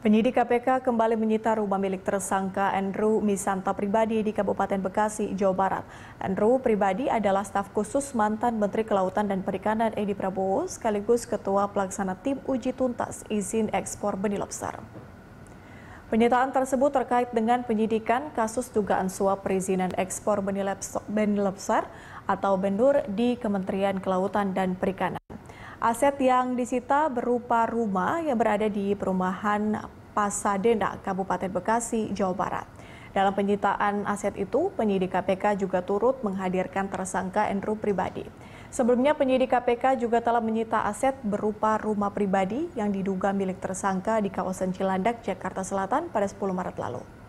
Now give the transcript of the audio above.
Penyidik KPK kembali menyita rumah milik tersangka Andrew Misanta pribadi di Kabupaten Bekasi, Jawa Barat. Andrew pribadi adalah staf khusus mantan Menteri Kelautan dan Perikanan Edi Prabowo sekaligus ketua pelaksana tim uji tuntas izin ekspor benih lobster. Penyitaan tersebut terkait dengan penyidikan kasus dugaan suap perizinan ekspor benih lobster atau benur di Kementerian Kelautan dan Perikanan. Aset yang disita berupa rumah yang berada di perumahan Pasadena, Kabupaten Bekasi, Jawa Barat. Dalam penyitaan aset itu, penyidik KPK juga turut menghadirkan tersangka Andrew pribadi. Sebelumnya penyidik KPK juga telah menyita aset berupa rumah pribadi yang diduga milik tersangka di kawasan Cilandak, Jakarta Selatan pada 10 Maret lalu.